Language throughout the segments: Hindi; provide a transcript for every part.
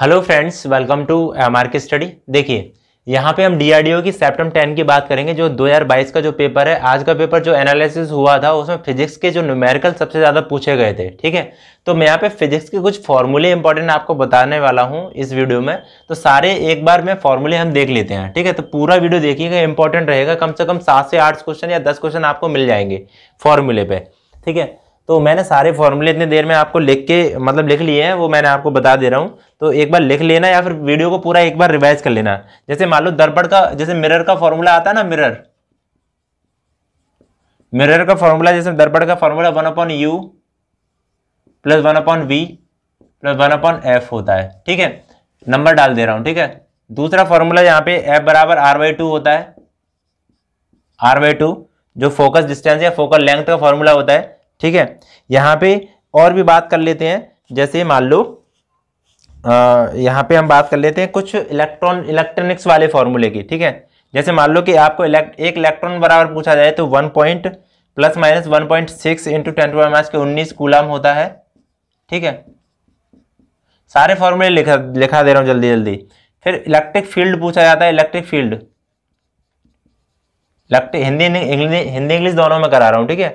hello friends welcome to M R की स्टडी देखिए यहाँ पे हम डीआरडीओ की सेप्टम 10 की बात करेंगे जो 2022 का जो पेपर है आज का पेपर जो एनालिसिस हुआ था उसमें फिजिक्स के जो न्यूमेरिकल सबसे ज़्यादा पूछे गए थे ठीक है तो मैं यहाँ पे फिजिक्स के कुछ फॉर्मूले इंपॉर्टेंट आपको बताने वाला हूँ इस वीडियो में तो सारे एक बार में फॉर्मूले हम देख लेते हैं ठीक है तो पूरा वीडियो देखिएगा इंपॉर्टेंट रहेगा कम से कम सात से आठ क्वेश्चन या दस क्वेश्चन आपको मिल जाएंगे फॉर्मूले पर ठीक है तो मैंने सारे फॉर्मूले इतने देर में आपको लिख के मतलब लिख लिए हैं वो मैंने आपको बता दे रहा हूँ तो एक बार लिख लेना या फिर वीडियो को पूरा एक बार रिवाइज कर लेना जैसे मान लो दर्पण का जैसे मिरर का फॉर्मूला आता है ना मिरर मिरर का फॉर्मूला जैसे दर्पण का formula one upon u plus one upon v plus one upon f होता है ठीक है नंबर डाल दे रहा हूँ ठीक है दूसरा फॉर्मूला यहाँ पे एफ बराबर आर बाई टू होता है आर बाई टू जो फोकस डिस्टेंस या फोकल लेंथ का फॉर्मूला होता है ठीक है यहाँ पे और भी बात कर लेते हैं जैसे मान लो यहाँ पे हम बात कर लेते हैं कुछ इलेक्ट्रॉन इलेक्ट्रॉनिक्स वाले फॉर्मूले की ठीक है जैसे मान लो कि आपको इलेक्ट एक इलेक्ट्रॉन बराबर पूछा जाए तो one point plus minus one point six into ten to minus के उन्नीस गुलाम होता है ठीक है सारे फॉर्मूले लिखा लिखा दे रहा हूँ जल्दी जल्दी फिर इलेक्ट्रिक फील्ड पूछा जाता है electric field electric Hindi Hindi English दोनों में करा रहा हूँ ठीक है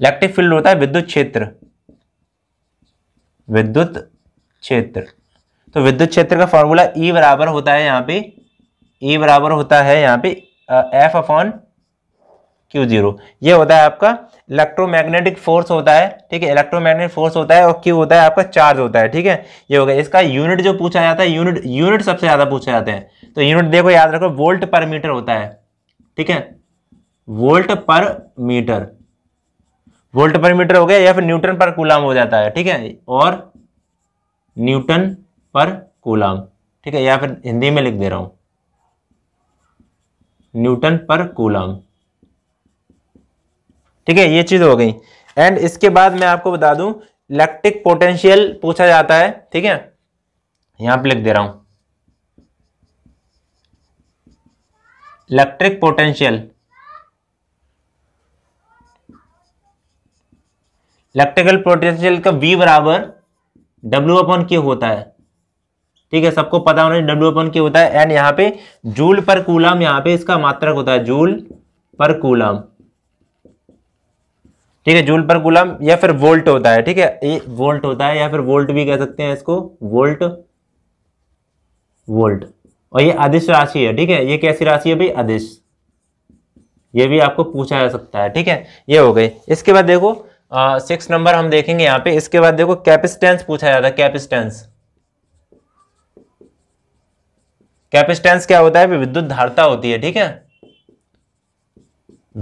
इलेक्ट्रिक फील्ड होता है विद्युत क्षेत्र विद्युत क्षेत्र तो विद्युत क्षेत्र का फॉर्मूला ई e बराबर होता है यहाँ पे ई e बराबर होता है यहाँ पे एफ अपॉन क्यू जीरो ये होता है आपका इलेक्ट्रोमैग्नेटिक फोर्स होता है ठीक है इलेक्ट्रोमैग्नेटिक फोर्स होता है और क्यू होता है आपका चार्ज होता है ठीक है ये हो गया इसका यूनिट जो पूछा जाता है यूनिट यूनिट सबसे ज़्यादा पूछा जाता है तो यूनिट देखो याद रखो वोल्ट पर मीटर होता है ठीक है वोल्ट पर मीटर वोल्ट पर मीटर हो गया या फिर न्यूटन पर कूलाम हो जाता है ठीक है और न्यूटन पर कूलाम ठीक है या फिर हिंदी में लिख दे रहा हूं न्यूटन पर कूलाम ठीक है ये चीज हो गई एंड इसके बाद मैं आपको बता दूं इलेक्ट्रिक पोटेंशियल पूछा जाता है ठीक है यहां पर लिख दे रहा हूं इलेक्ट्रिक पोटेंशियल इलेक्ट्रिकल पोटेंशियल का वी बराबर डब्ल्यू अपॉन के होता है ठीक है सबको पता होना चाहिए डब्ल्यू अपॉन के होता है एंड यहाँ पे जूल पर कूलम यहाँ पे इसका मात्रक होता है जूल पर कूलम ठीक है जूल पर कूलम या फिर वोल्ट होता है ठीक है ये वोल्ट होता है या फिर वोल्ट भी कह सकते हैं इसको वोल्ट वोल्ट और ये अदिश राशि है ठीक है ये कैसी राशि है भाई अदिश ये भी आपको पूछा जा सकता है ठीक है ये हो गई इसके बाद देखो सिक्स नंबर हम देखेंगे यहां पे इसके बाद देखो कैपिस्टेंस पूछा जाता है कैपिस्टेंस कैपिस्टेंस क्या होता है विद्युत धारता होती है ठीक है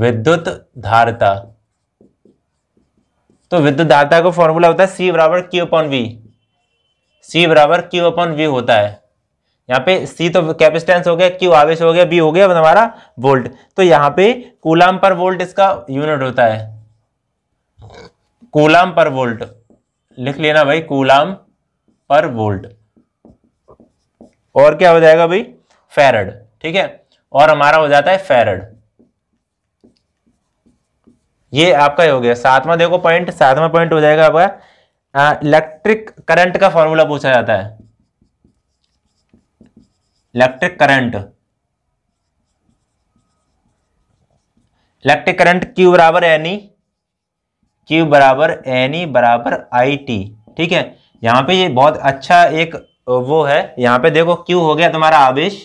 विद्युत धारता तो विद्युत धारता का फॉर्मूला होता है सी बराबर क्यू अपॉन वी सी बराबर क्यू अपॉन वी होता है यहाँ पे सी तो कैपेसिटेंस हो गया क्यू आवेश हो गया बी हो गया हमारा वोल्ट तो यहाँ पे कूलाम पर वोल्ट इसका यूनिट होता है कूलाम पर वोल्ट लिख लेना भाई कूलाम पर वोल्ट और क्या हो जाएगा भाई फेरड ठीक है और हमारा हो जाता है फेरड ये आपका हो गया सातवां देखो पॉइंट सातवां पॉइंट हो जाएगा आपका इलेक्ट्रिक करंट का फॉर्मूला पूछा जाता है electric current electric current Q बराबर एनी क्यू बराबर एन ई e बराबर आई टी ठीक है यहाँ पे ये बहुत अच्छा एक वो है यहाँ पे देखो क्यू हो गया तुम्हारा आवेश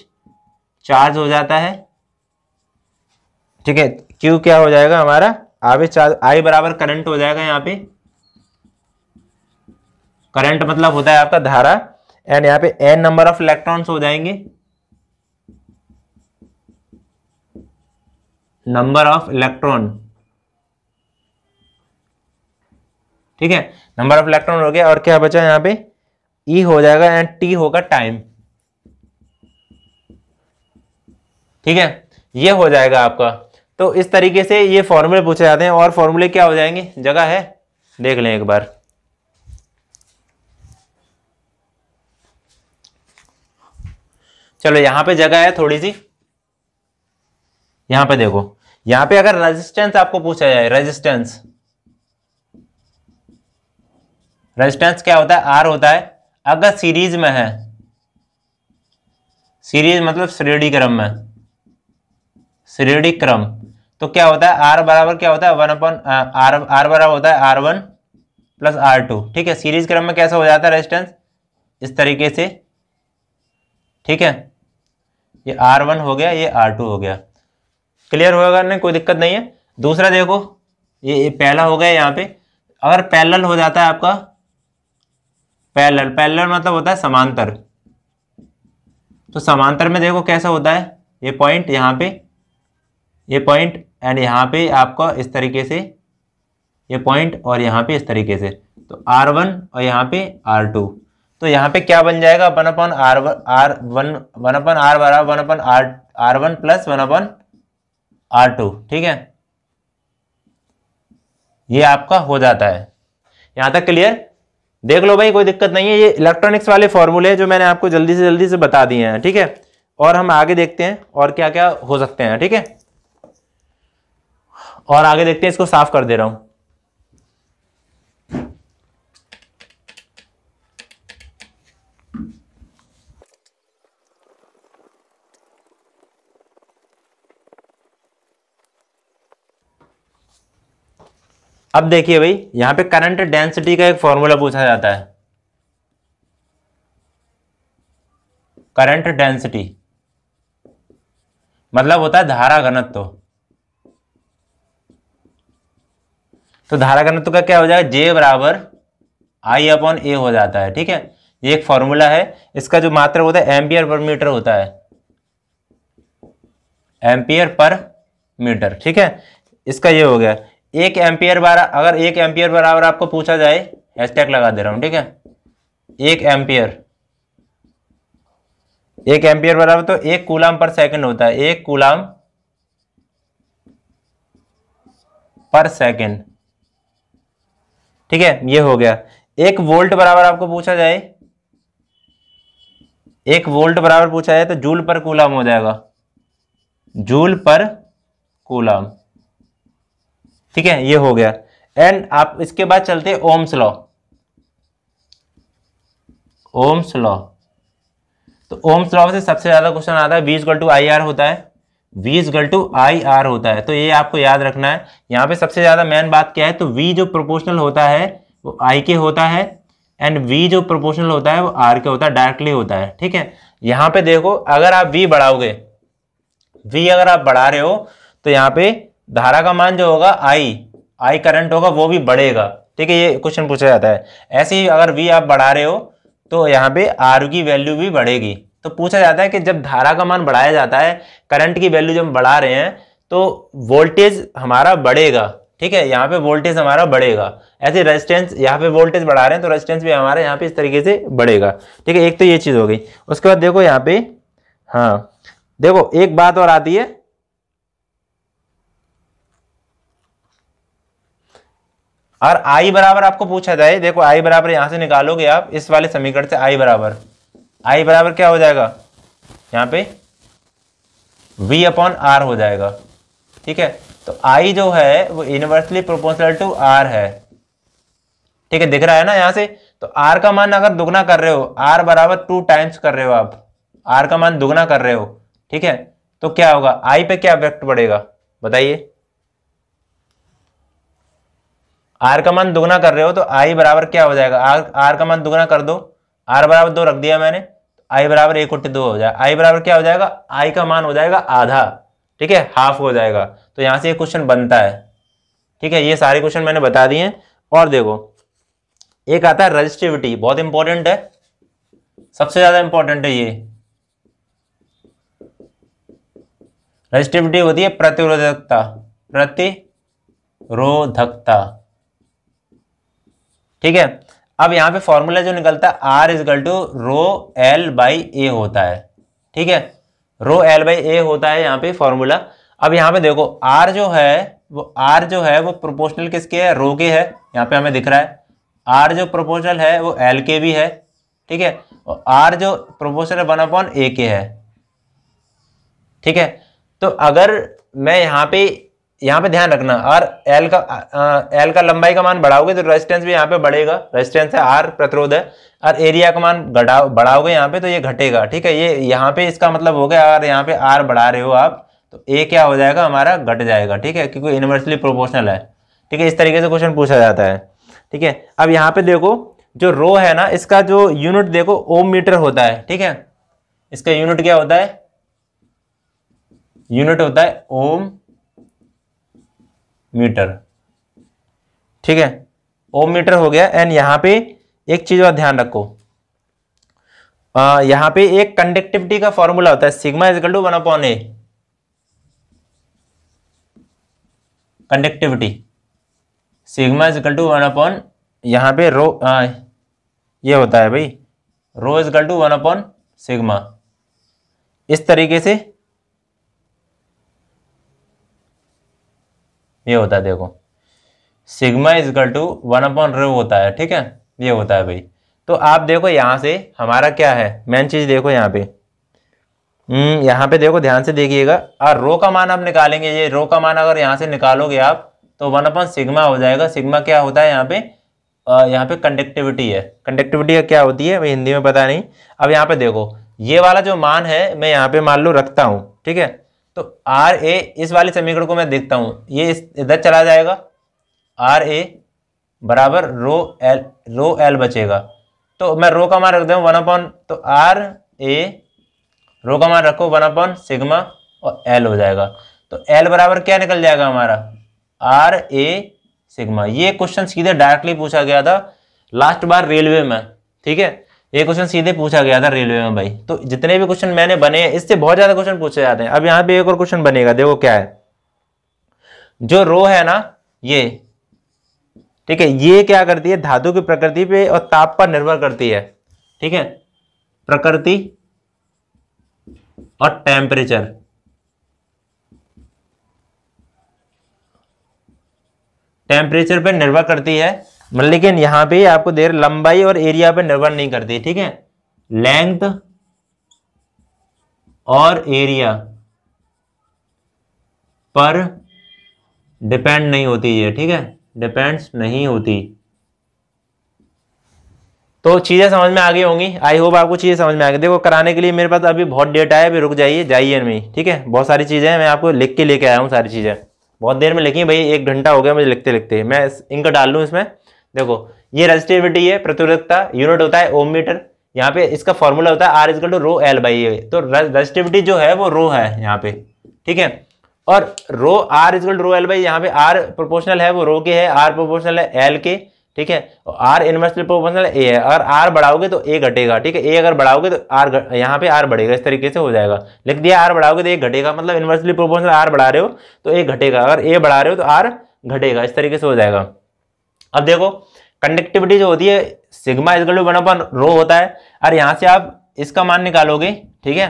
चार्ज हो जाता है ठीक है क्यू क्या हो जाएगा हमारा आवेश चार्ज आई बराबर करंट हो जाएगा यहाँ पे करंट मतलब होता है आपका धारा एंड यहाँ पे एन नंबर ऑफ इलेक्ट्रॉन्स हो जाएंगे नंबर ऑफ इलेक्ट्रॉन ठीक है नंबर ऑफ इलेक्ट्रॉन हो गया और क्या बचा यहाँ पे ई e हो जाएगा एंड टी होगा टाइम ठीक है ये हो जाएगा आपका तो इस तरीके से ये फॉर्मूले पूछे जाते हैं और फॉर्मूले क्या हो जाएंगे जगह है देख लें एक बार चलो यहां पे जगह है थोड़ी सी यहां पे देखो यहां पे अगर रेजिस्टेंस आपको पूछा जाए रेजिस्टेंस रेजिस्टेंस क्या होता है आर होता है अगर सीरीज में है सीरीज मतलब श्रेणी क्रम में श्रेणी क्रम तो क्या होता है आर बराबर क्या होता है वन अपॉन आर आर बराबर होता है R one plus R two ठीक है सीरीज क्रम में कैसा हो जाता है रेजिस्टेंस इस तरीके से ठीक है ये आर वन हो गया ये आर टू हो गया क्लियर होगा नहीं कोई दिक्कत नहीं है दूसरा देखो ये, ये पहला हो गया यहाँ पे अगर पैरेलल हो जाता है आपका पैलर पैलर मतलब होता है समांतर तो समांतर में देखो कैसा होता है ये पॉइंट यहाँ पे ये पॉइंट एंड यहाँ पे आपका इस तरीके से ये पॉइंट और यहाँ पे इस तरीके से तो आर वन और यहाँ पे आर टू तो यहाँ पे क्या बन जाएगा one upon R one R one one upon R बराबर one upon R R one plus one upon R two ठीक है ये आपका हो जाता है यहाँ तक क्लियर देख लो भाई कोई दिक्कत नहीं है ये इलेक्ट्रॉनिक्स वाले फॉर्मूले जो मैंने आपको जल्दी से जल्दी से बता दिए हैं ठीक है और हम आगे देखते हैं और क्या क्या हो सकते हैं ठीक है और आगे देखते हैं इसको साफ कर दे रहा हूं अब देखिए भाई यहां पे करंट डेंसिटी का एक फॉर्मूला पूछा जाता है करंट डेंसिटी मतलब होता है धारा घनत्व तो धारा घनत्व का क्या हो जाएगा जे बराबर आई अपॉन ए हो जाता है ठीक है ये एक फॉर्मूला है इसका जो मात्रा होता है एम्पियर पर मीटर होता है एम्पियर पर मीटर ठीक है इसका ये हो गया एक एम्पियर बार अगर एक एम्पियर बराबर आपको पूछा जाए हैशटैग लगा दे रहा हूं ठीक है एक एम्पियर एक एम्पियर बराबर तो एक कूलाम पर सेकंड होता है एक कूलाम पर सेकंड ठीक है ये हो गया एक वोल्ट बराबर आपको पूछा जाए एक वोल्ट बराबर पूछा जाए तो जूल पर कूलाम हो जाएगा जूल पर कूलाम ठीक है ये हो गया एंड आप इसके बाद चलते ओम्स लॉ ओम्स लॉ तो ओम्स लॉ से सबसे ज्यादा क्वेश्चन आता है बीस गल टू आई आर होता है V equal to I R होता है तो ये आपको याद रखना है यहाँ पे सबसे ज्यादा मेन बात क्या है तो वी जो प्रोपोर्शनल होता है वो आई के होता है एंड वी जो प्रोपोर्शनल होता है वो आर के होता है डायरेक्टली होता है ठीक है यहाँ पे देखो अगर आप वी बढ़ाओगे वी अगर आप बढ़ा रहे हो तो यहाँ पे धारा का मान जो होगा आई आई करंट होगा वो भी बढ़ेगा ठीक है ये क्वेश्चन पूछा जाता है ऐसे ही अगर वी आप बढ़ा रहे हो तो यहाँ पे आर की वैल्यू भी बढ़ेगी तो पूछा जाता है कि जब धारा का मान बढ़ाया जाता है करंट की वैल्यू जब हम बढ़ा रहे हैं तो वोल्टेज हमारा बढ़ेगा ठीक है यहाँ पे वोल्टेज हमारा बढ़ेगा ऐसे रेजिस्टेंस यहाँ पे वोल्टेज बढ़ा रहे हैं तो रेजिस्टेंस भी हमारा यहाँ पे इस तरीके से बढ़ेगा ठीक है एक तो ये चीज़ हो गई उसके बाद देखो यहाँ पे हाँ देखो एक बात और आती है और आई बराबर आपको पूछा जाए देखो आई बराबर यहां से निकालोगे आप इस वाले समीकरण से आई बराबर आई बराबर क्या हो जाएगा यहां पे v अपॉन आर हो जाएगा ठीक है तो i जो है वो इनवर्सली प्रोपोर्शनल टू r है ठीक है दिख रहा है ना यहां से तो r का मान अगर दुगना कर रहे हो r बराबर टू टाइम्स कर रहे हो आप आर का मान दुगना कर रहे हो ठीक है तो क्या होगा आई पे क्या इफेक्ट पड़ेगा बताइए आर का मान दुगना कर रहे हो तो आई बराबर क्या हो जाएगा आर आर का मान दुगना कर दो आर बराबर दो रख दिया मैंने तो आई बराबर एक उठे दो हो जाए आई बराबर क्या हो जाएगा आई का मान हो जाएगा आधा ठीक है हाफ हो जाएगा तो यहाँ से ये क्वेश्चन बनता है ठीक है ये सारे क्वेश्चन मैंने बता दिए और देखो एक आता है रजिस्टिविटी बहुत इंपॉर्टेंट है सबसे ज्यादा इंपॉर्टेंट है ये रजिस्टिविटी होती है प्रतिरोधकता प्रतिरोधकता ठीक है अब यहां पे फॉर्मूला जो निकलता है R equal to rho L by A होता है ठीक है रो एल बाई ए होता है यहाँ पे फॉर्मूला अब यहां पे देखो आर जो है वो आर जो है वो प्रोपोर्शनल किसके है रो के है यहां पे हमें दिख रहा है आर जो प्रोपोर्शनल है वो एल के भी है ठीक है और आर जो प्रोपोर्शनल वन अपॉन ए के है ठीक है तो अगर मैं यहाँ पे यहाँ पे ध्यान रखना आर एल का आ, एल का लंबाई का मान बढ़ाओगे तो रेजिस्टेंस भी यहाँ पे बढ़ेगा रेजिस्टेंस है आर प्रतिरोध है और एरिया का मान बढ़ाओगे यहाँ पे तो ये घटेगा ठीक है ये यहाँ पे इसका मतलब हो गया अगर यहाँ पे आर बढ़ा रहे हो आप तो ए क्या हो जाएगा हमारा घट जाएगा ठीक है क्योंकि यूनिवर्सली प्रोपोर्शनल है ठीक है इस तरीके से क्वेश्चन पूछा जाता है ठीक है अब यहाँ पे देखो जो रो है ना इसका जो यूनिट देखो ओम मीटर होता है ठीक है इसका यूनिट क्या होता है यूनिट होता है ओम मीटर ठीक है ओम मीटर हो गया एंड यहां पे एक चीज और ध्यान रखो आ, यहां पे एक कंडक्टिविटी का फॉर्मूला होता है sigma equal to one upon a conductivity sigma equal to one upon यहां पे रो आ, ये होता है भाई rho equal to one upon sigma इस तरीके से ये होता है देखो sigma equal to one upon rho होता है ठीक है ये होता है भाई तो आप देखो यहाँ से हमारा क्या है मेन चीज़ देखो यहाँ पे हम्म, यहाँ पे देखो ध्यान से देखिएगा और रो का मान आप निकालेंगे ये रो का मान अगर यहाँ से निकालोगे आप तो वन अपॉन सिग्मा हो जाएगा सिग्मा क्या होता है यहाँ पे यहाँ पे कंडक्टिविटी है कंडक्टिविटी क्या होती है भाई हिंदी में पता नहीं अब यहाँ पे देखो ये वाला जो मान है मैं यहाँ पे मान लो रखता हूँ ठीक है तो आर ए इस वाले समीकरण को मैं देखता हूँ ये इधर चला जाएगा आर ए बराबर रो एल रो एल बचेगा तो मैं रो का मान रख दूँ वन अपॉन तो आर ए रो का मान रखो वन अपॉन सिग्मा और एल हो जाएगा तो एल बराबर क्या निकल जाएगा हमारा आर ए सिग्मा ये क्वेश्चन सीधे डायरेक्टली पूछा गया था लास्ट बार रेलवे में ठीक है ये क्वेश्चन सीधे पूछा गया था रेलवे में भाई तो जितने भी क्वेश्चन मैंने बने हैं इससे बहुत ज्यादा क्वेश्चन पूछे जाते हैं अब यहां पे एक और क्वेश्चन बनेगा देखो क्या है जो रो है ना ये ठीक है ये क्या करती है धातु की प्रकृति पे और ताप पर निर्भर करती है ठीक है प्रकृति और टेम्परेचर टेम्परेचर पर निर्भर करती है मतलब लेकिन यहाँ पे आपको देर लंबाई और एरिया पे निर्भर नहीं करती ठीक है लेंथ और एरिया पर डिपेंड नहीं होती ये ठीक है डिपेंड्स नहीं होती तो चीज़ें समझ में आ गई होंगी आई होप आपको चीज़ें समझ में आ गई देखो कराने के लिए मेरे पास अभी बहुत डेटा है अभी रुक जाइए जाइए नहीं ठीक है बहुत सारी चीज़ें हैं मैं आपको लिख के लेके आया हूँ सारी चीज़ें बहुत देर में लिखी भाई एक घंटा हो गया मुझे लिखते लिखते मैं इनका डाल लूँ इसमें देखो ये रेजिस्टिविटी है प्रतिरोधकता यूनिट होता है ओम मीटर यहाँ पे इसका फॉर्मूला होता है R equal to rho L by A तो रेजिस्टिविटी जो है वो रो है यहाँ पे ठीक है और rho R equal rho L by यहाँ पे आर प्रोपोर्शनल है वो रो के है आर प्रोपोर्शनल है एल के ठीक है और आर इनवर्सली प्रोपोर्शनल ए है अगर आर बढ़ाओगे तो ए घटेगा ठीक है ए अगर बढ़ाओगे तो आर यहाँ पे आर बढ़ेगा इस तरीके से हो जाएगा लिख दिया आर बढ़ाओगे तो ए घटेगा मतलब इनवर्सली प्रोपोर्शनल आर बढ़ा रहे हो तो ए घटेगा अगर ए बढ़ा रहे हो तो आर घटेगा इस तरीके से हो जाएगा अब देखो कंडक्टिविटी जो होती है sigma is to one rho होता है और यहाँ से आप इसका मान निकालोगे ठीक है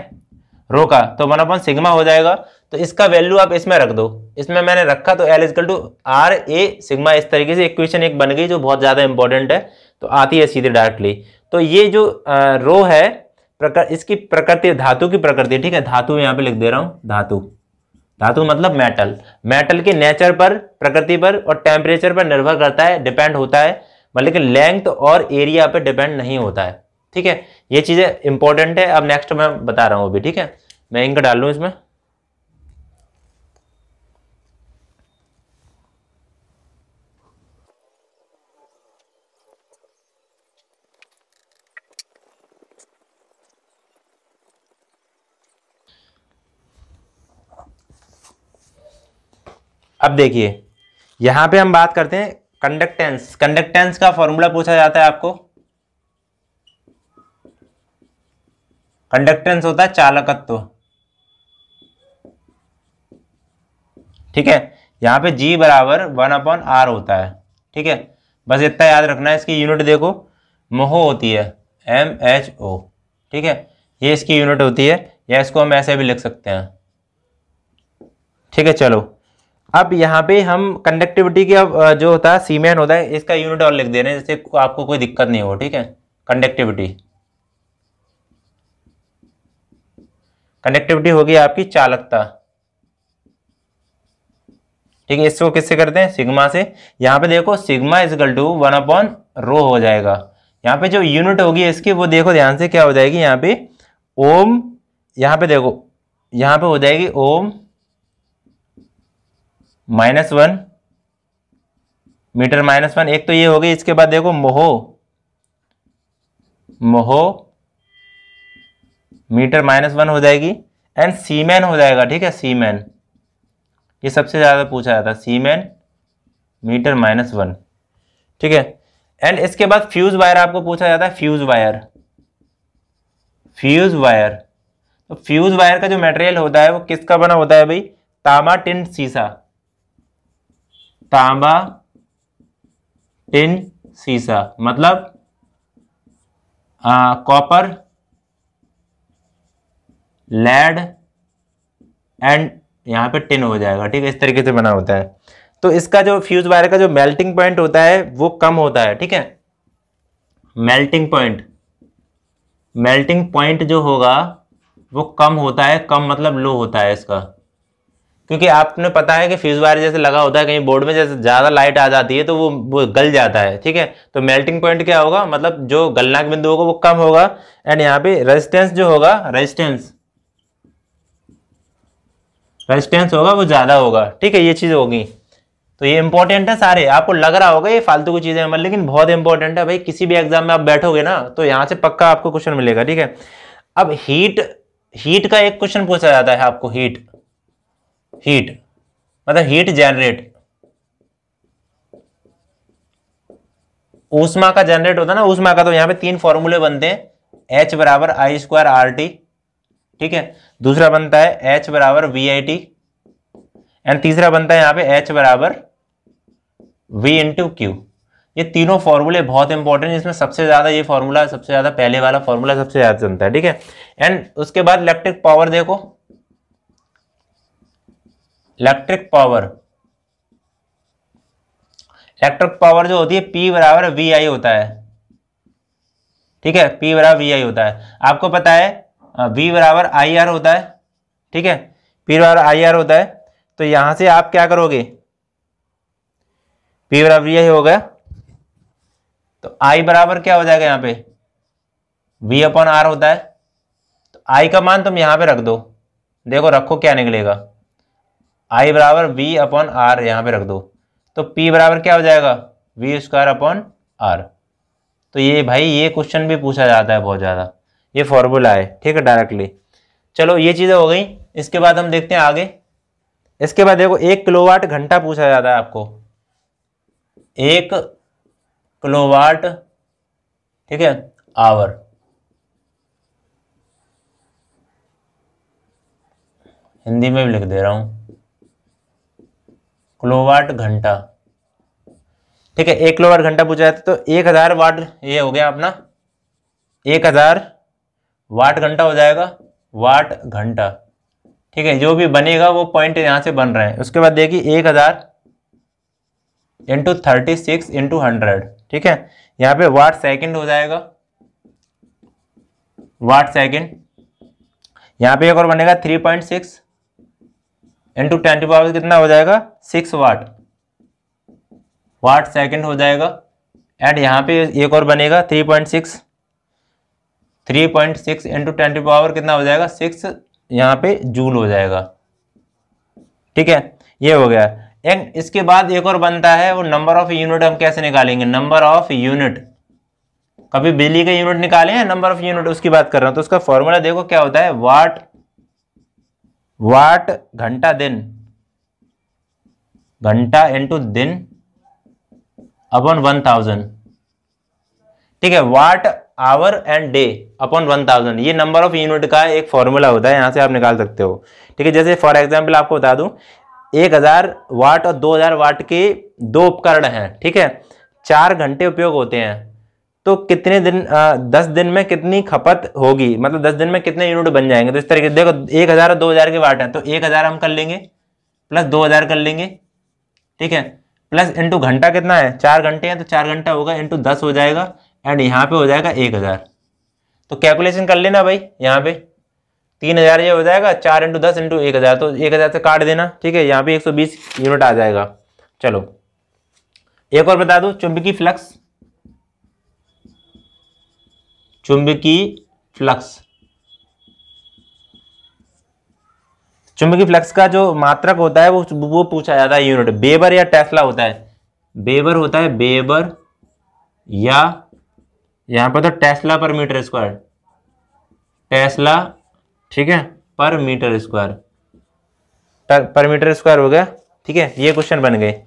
रो का तो वन अपन सिग्मा हो जाएगा तो इसका वैल्यू आप इसमें रख दो इसमें मैंने रखा तो L equal to R A sigma इस तरीके से इक्वेशन एक, एक बन गई जो बहुत ज़्यादा इंपॉर्टेंट है तो आती है सीधे डायरेक्टली तो ये जो रो है प्रकर, इसकी प्रकृति धातु की प्रकृति ठीक है धातु यहाँ पे लिख दे रहा हूँ धातु धातु मतलब मेटल मेटल के नेचर पर प्रकृति पर और टेम्परेचर पर निर्भर करता है डिपेंड होता है मतलब लेकिन लेंथ और एरिया पर डिपेंड नहीं होता है ठीक है ये चीज़ें इंपॉर्टेंट है अब नेक्स्ट मैं बता रहा हूँ अभी ठीक है मैं इंक डाल लूँ इसमें अब देखिए यहां पे हम बात करते हैं कंडक्टेंस कंडक्टेंस का फॉर्मूला पूछा जाता है आपको कंडक्टेंस होता है चालकत्व ठीक है यहाँ पे G बराबर वन अपॉन आर होता है ठीक है बस इतना याद रखना है इसकी यूनिट देखो मोहो होती है एम एच ओ ठीक है ये इसकी यूनिट होती है या इसको हम ऐसे भी लिख सकते हैं ठीक है चलो अब यहाँ पे हम कंडक्टिविटी के जो होता है सीमेंट होता है इसका यूनिट और लिख दे रहे हैं जिससे आपको कोई दिक्कत नहीं हो ठीक है कंडक्टिविटी कंडक्टिविटी होगी आपकी चालकता ठीक है इसको किससे करते हैं सिग्मा से यहाँ पे देखो सिग्मा गल टू वन अपॉन रो हो जाएगा यहाँ पे जो यूनिट होगी इसकी वो देखो ध्यान से क्या हो जाएगी यहाँ पे ओम यहाँ पे देखो यहाँ पे हो जाएगी Ohm minus one metre minus one एक तो ये हो गई इसके बाद देखो mho mho metre minus one हो जाएगी एंड सीमेन हो जाएगा ठीक है सीमेन ये सबसे ज़्यादा पूछा जाता है सीमेन मीटर माइनस वन ठीक है एंड इसके बाद फ्यूज वायर आपको पूछा जाता है फ्यूज वायर फ्यूज वायर तो फ्यूज वायर का जो मटेरियल होता है वो किसका बना होता है भाई तामा टिन सीसा तांबा इन सीसा मतलब कॉपर लेड एंड यहाँ पे टिन हो जाएगा ठीक है इस तरीके से बना होता है तो इसका जो फ्यूज वायर का जो मेल्टिंग पॉइंट होता है वो कम होता है ठीक है मेल्टिंग पॉइंट मेल्टिंग पॉइंट जो होगा वो कम होता है कम मतलब लो होता है इसका क्योंकि आपने पता है कि फ्यूज़ वायर जैसे लगा होता है कहीं बोर्ड में जैसे ज़्यादा लाइट आ जाती है तो वो वो गल जाता है ठीक है तो मेल्टिंग पॉइंट क्या होगा मतलब जो गलनाक बिंदु होगा वो कम होगा एंड यहाँ पे रेजिस्टेंस जो होगा रेजिस्टेंस रेजिस्टेंस होगा वो ज़्यादा होगा ठीक है ये चीज़ होगी तो ये इंपॉर्टेंट है सारे आपको लग रहा होगा ये फालतू की चीज़ें हमारे मतलब लेकिन बहुत इंपॉर्टेंट है भाई किसी भी एग्जाम में आप बैठोगे ना तो यहाँ से पक्का आपको क्वेश्चन मिलेगा ठीक है अब हीट हीट का एक क्वेश्चन पूछा जाता है आपको हीट हीट मतलब हीट जनरेट ऊष्मा का जनरेट होता है ना ऊष्मा का तो यहां पे तीन फॉर्मूले बनते हैं एच बराबर आई स्क्वायर आर टी ठीक है दूसरा बनता है एच बराबर वी आई टी एंड तीसरा बनता है यहां पे एच बराबर वी इंटू क्यू ये तीनों फॉर्मूले बहुत इंपॉर्टेंट है इसमें सबसे ज़्यादा ये फॉर्मूला सबसे ज़्यादा पहले वाला फॉर्मूला सबसे ज़्यादा चलता है ठीक है एंड उसके बाद इलेक्ट्रिक पावर देखो इलेक्ट्रिक पावर इलेक्ट्रिक पावर जो होती है पी बराबर वी आई होता है ठीक है पी बराबर वी आई होता है आपको पता है वी बराबर आई आर होता है ठीक है पी बराबर आई आर होता है तो यहां से आप क्या करोगे पी बराबर वी आई हो गया तो आई बराबर क्या हो जाएगा यहां पे वी अपॉन आर होता है तो आई का मान तुम यहां पे रख दो देखो रखो क्या निकलेगा आई बराबर वी अपॉन आर यहाँ पे रख दो तो पी बराबर क्या हो जाएगा वी स्क्वायर अपॉन आर तो ये भाई ये क्वेश्चन भी पूछा जाता है बहुत ज़्यादा ये फॉर्मूला है ठीक है डायरेक्टली चलो ये चीज़ें हो गई इसके बाद हम देखते हैं आगे इसके बाद देखो एक किलोवाट घंटा पूछा जाता है आपको एक किलोवाट ठीक है आवर हिंदी में भी लिख दे रहा हूं किलोवाट घंटा ठीक है एक किलोवाट घंटा पूछा जाता है तो एक हज़ार वाट ये हो गया अपना एक हज़ार वाट घंटा हो जाएगा वाट घंटा ठीक है जो भी बनेगा वो पॉइंट यहां से बन रहे हैं उसके बाद देखिए एक हज़ार into thirty six into hundred ठीक है यहां पे वाट सेकंड हो जाएगा वाट सेकंड यहां पे एक और बनेगा three point six into ten to power कितना हो जाएगा सिक्स वाट वाट सेकेंड हो जाएगा एंड यहाँ पे एक और बनेगा three point six three point six into ten to power कितना हो जाएगा सिक्स यहाँ पे जूल हो जाएगा ठीक है ये हो गया एंड इसके बाद एक और बनता है वो नंबर ऑफ यूनिट हम कैसे निकालेंगे नंबर ऑफ यूनिट कभी बिजली का यूनिट निकाले हैं नंबर ऑफ यूनिट उसकी बात कर रहा हूँ तो उसका फॉर्मूला देखो क्या होता है वाट वाट घंटा दिन घंटा इंटू दिन अपॉन वन थाउजेंड ठीक है watt hour and day upon one thousand ये नंबर ऑफ यूनिट का एक फॉर्मूला होता है यहां से आप निकाल सकते हो ठीक है जैसे फॉर एग्जाम्पल आपको बता दू एक हज़ार वाट और दो हज़ार वाट के दो उपकरण हैं ठीक है चार घंटे उपयोग होते हैं तो कितने दिन आ, दस दिन में कितनी खपत होगी मतलब दस दिन में कितने यूनिट बन जाएंगे तो इस तरीके देखो एक हज़ार और दो हज़ार के वाट है तो एक हज़ार हम कर लेंगे प्लस दो हज़ार कर लेंगे ठीक है प्लस इंटू घंटा कितना है चार घंटे हैं तो चार घंटा होगा इंटू दस हो जाएगा एंड यहाँ पे हो जाएगा एक हज़ार तो कैलकुलेशन कर लेना भाई यहाँ पे तीन हज़ार ये हो जाएगा चार इंटू दस इंटू एक हज़ार तो एक हज़ार से काट देना ठीक है यहाँ पे एक सौ बीस यूनिट आ जाएगा चलो एक और बता दो चुंबकीय फ्लक्स चुंबकीय फ्लक्स चुंबकीय फ्लक्स का जो मात्रक होता है वो वो पूछा जाता है यूनिट बेबर या टेस्ला होता है बेबर होता है बेबर या यहां पर तो टेस्ला पर मीटर स्क्वायर टेस्ला ठीक है per metre square per metre square हो गया ठीक है ये क्वेश्चन बन गए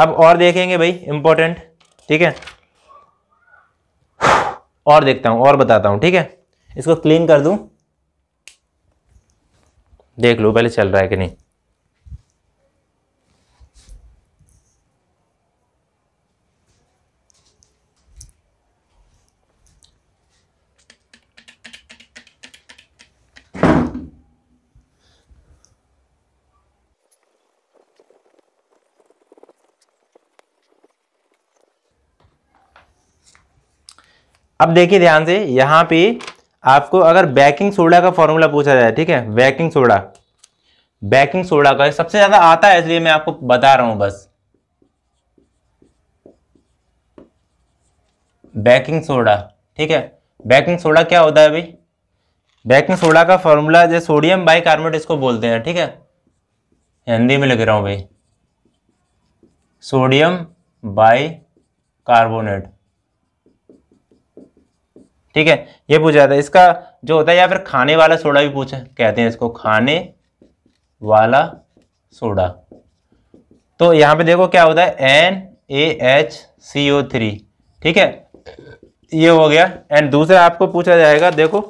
अब और देखेंगे भाई इंपॉर्टेंट ठीक है और देखता हूँ और बताता हूँ ठीक है इसको क्लीन कर दूँ देख लो पहले चल रहा है कि नहीं अब देखिए ध्यान से यहाँ पे आपको अगर बेकिंग सोडा का फॉर्मूला पूछा जाए ठीक है बेकिंग सोडा बेकिंग सोडा का सबसे ज्यादा आता है इसलिए मैं आपको बता रहा हूं बस बेकिंग सोडा ठीक है बेकिंग सोडा क्या होता है भाई बेकिंग सोडा का फॉर्मूला जो सोडियम कार्बोनेट इसको बोलते हैं ठीक है हिंदी में लिख रहा हूँ भाई सोडियम बाई कार्बोनेट ठीक है ये पूछा जाता है इसका जो होता है या फिर खाने वाला सोडा भी पूछा कहते हैं इसको खाने वाला सोडा तो यहाँ पे देखो क्या होता है N A H C O three ठीक है ये हो गया एंड दूसरा आपको पूछा जाएगा देखो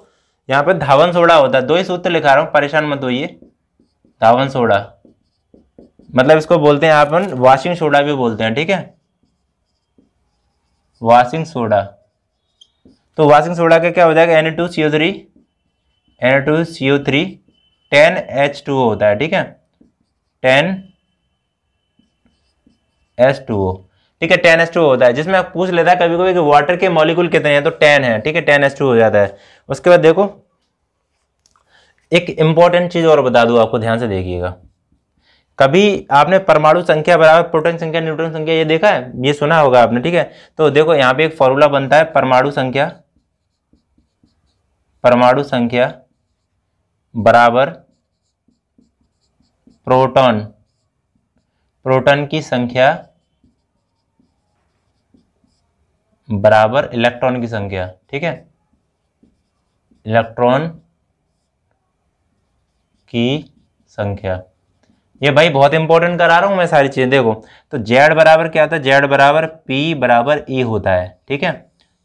यहाँ पे धावन सोडा होता है दो ही सूत्र लिखा रहा हूँ परेशान मत होइए धावन सोडा मतलब इसको बोलते हैं आप वॉशिंग सोडा भी बोलते हैं ठीक है वॉशिंग सोडा तो वाशिंग सोडा का क्या हो जाएगा N two C O three N two C O three ten H two O होता है ठीक है टेन एच टू ओ ठीक है टेन एच टू होता है जिसमें पूछ लेता है कभी कभी कि वाटर के मॉलिक्यूल कितने हैं तो टेन है ठीक है टेन एच टू हो जाता है उसके बाद देखो एक इंपॉर्टेंट चीज़ और बता दू आपको ध्यान से देखिएगा कभी आपने परमाणु संख्या बराबर प्रोटोन संख्या न्यूट्रॉन संख्या ये देखा है ये सुना होगा आपने ठीक है तो देखो यहाँ पे एक फॉर्मूला बनता है परमाणु संख्या परमाणु संख्या बराबर प्रोटॉन प्रोटॉन की संख्या बराबर इलेक्ट्रॉन की संख्या ठीक है इलेक्ट्रॉन की संख्या ये भाई बहुत इंपॉर्टेंट करा रहा हूं मैं सारी चीज़ें देखो तो जेड बराबर क्या होता है जेड बराबर पी बराबर ई e होता है ठीक है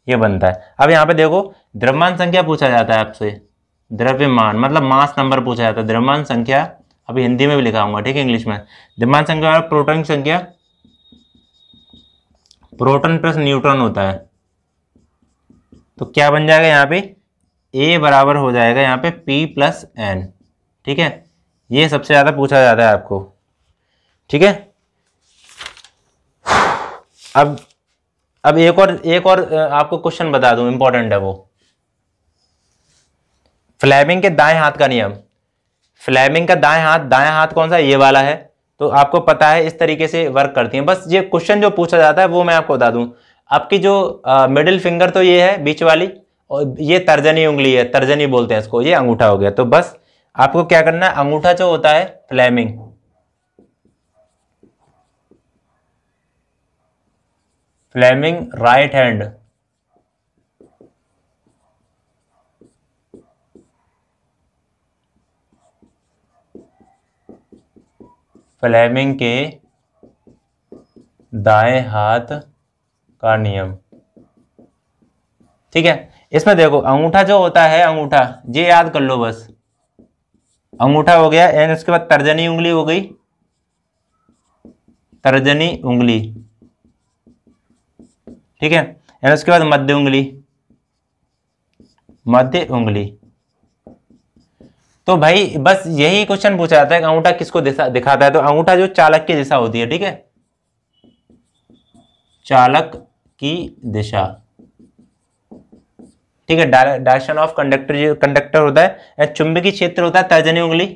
ये बनता है अब यहाँ पे देखो द्रव्यमान संख्या पूछा जाता है आपसे द्रव्यमान मतलब मास नंबर पूछा जाता है द्रव्यमान संख्या अभी हिंदी में भी लिखाऊंगा ठीक है इंग्लिश में द्रव्यमान संख्या प्रोटोन संख्या प्रोटोन प्लस न्यूट्रॉन होता है तो क्या बन जाएगा यहाँ पे ए बराबर हो जाएगा यहाँ पे पी प्लस एन ठीक है ये सबसे ज़्यादा पूछा जाता है आपको ठीक है अब अब एक और एक और आपको क्वेश्चन बता दूं इंपॉर्टेंट है वो फ्लैमिंग के दाएं हाथ का नियम फ्लैमिंग का दाएं हाथ दाएं हाथ कौन सा ये वाला है तो आपको पता है इस तरीके से वर्क करती हैं बस ये क्वेश्चन जो पूछा जाता है वो मैं आपको बता दूं आपकी जो मिडिल फिंगर तो ये है बीच वाली और ये तर्जनी उंगली है तर्जनी बोलते हैं इसको ये अंगूठा हो गया तो बस आपको क्या करना है अंगूठा जो होता है Fleming Fleming right hand Fleming के दाएं हाथ का नियम ठीक है इसमें देखो अंगूठा जो होता है अंगूठा ये याद कर लो बस अंगूठा हो गया एन उसके बाद तर्जनी उंगली हो गई तर्जनी उंगली ठीक है यानी उसके बाद मध्य उंगली मध्य उंगली तो भाई बस यही क्वेश्चन पूछा जाता है कि अंगूठा किसको दिखाता है तो अंगूठा जो चालक की दिशा होती है ठीक है चालक की दिशा ठीक है डायरेक्शन ऑफ कंडक्टर जो कंडक्टर होता है चुंबकीय क्षेत्र होता है तर्जनी उंगली